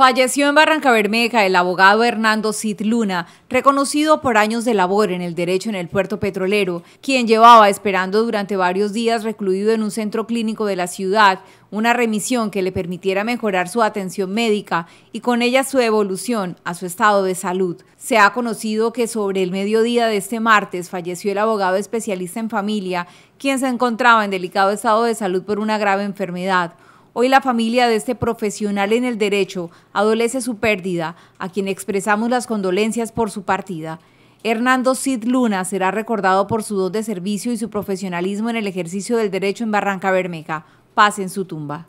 Falleció en Barranca Bermeja el abogado Hernando Cid Luna, reconocido por años de labor en el derecho en el puerto petrolero, quien llevaba esperando durante varios días recluido en un centro clínico de la ciudad una remisión que le permitiera mejorar su atención médica y con ella su evolución a su estado de salud. Se ha conocido que sobre el mediodía de este martes falleció el abogado especialista en familia, quien se encontraba en delicado estado de salud por una grave enfermedad. Hoy la familia de este profesional en el derecho adolece su pérdida, a quien expresamos las condolencias por su partida. Hernando Cid Luna será recordado por su dos de servicio y su profesionalismo en el ejercicio del derecho en Barranca Bermeja. Paz en su tumba.